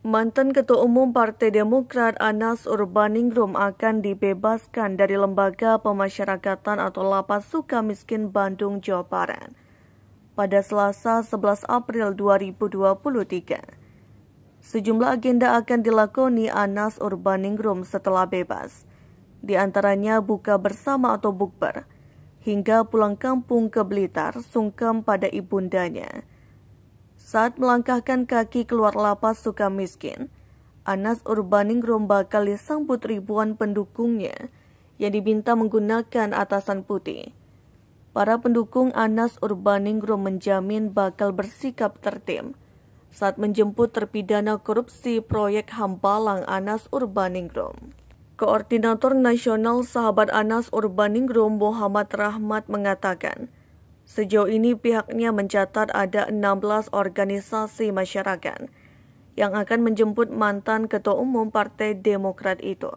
Mantan Ketua Umum Partai Demokrat Anas Urbaningrum akan dibebaskan dari Lembaga Pemasyarakatan atau Lapas Suka Miskin Bandung, Jawa Barat pada Selasa 11 April 2023. Sejumlah agenda akan dilakoni Anas Urbaningrum setelah bebas, di antaranya buka bersama atau bukber, hingga pulang kampung ke Blitar sungkem pada ibundanya. Saat melangkahkan kaki keluar lapas suka miskin, Anas Urbaningrum bakal disambut ribuan pendukungnya yang diminta menggunakan atasan putih. Para pendukung Anas Urbaningrum menjamin bakal bersikap tertib saat menjemput terpidana korupsi proyek Hambalang Anas Urbaningrum. Koordinator Nasional Sahabat Anas Urbaningrum Muhammad Rahmat mengatakan, Sejauh ini pihaknya mencatat ada 16 organisasi masyarakat yang akan menjemput mantan Ketua Umum Partai Demokrat itu.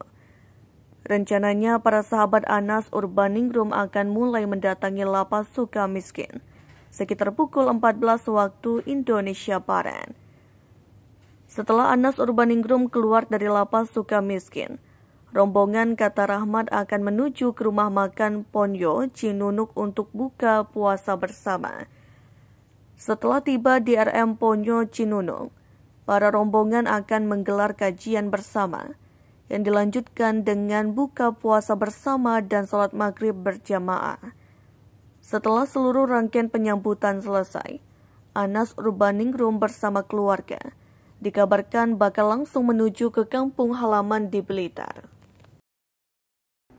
Rencananya para sahabat Anas Urbaningrum akan mulai mendatangi lapas suka miskin sekitar pukul 14 waktu Indonesia Barat. Setelah Anas Urbaningrum keluar dari lapas suka miskin, Rombongan kata Rahmat akan menuju ke rumah makan Ponyo Cinunuk untuk buka puasa bersama. Setelah tiba di RM Ponyo Cinunuk, para rombongan akan menggelar kajian bersama yang dilanjutkan dengan buka puasa bersama dan sholat maghrib berjamaah. Setelah seluruh rangkaian penyambutan selesai, Anas Urbaningrum bersama keluarga dikabarkan bakal langsung menuju ke kampung halaman di Blitar.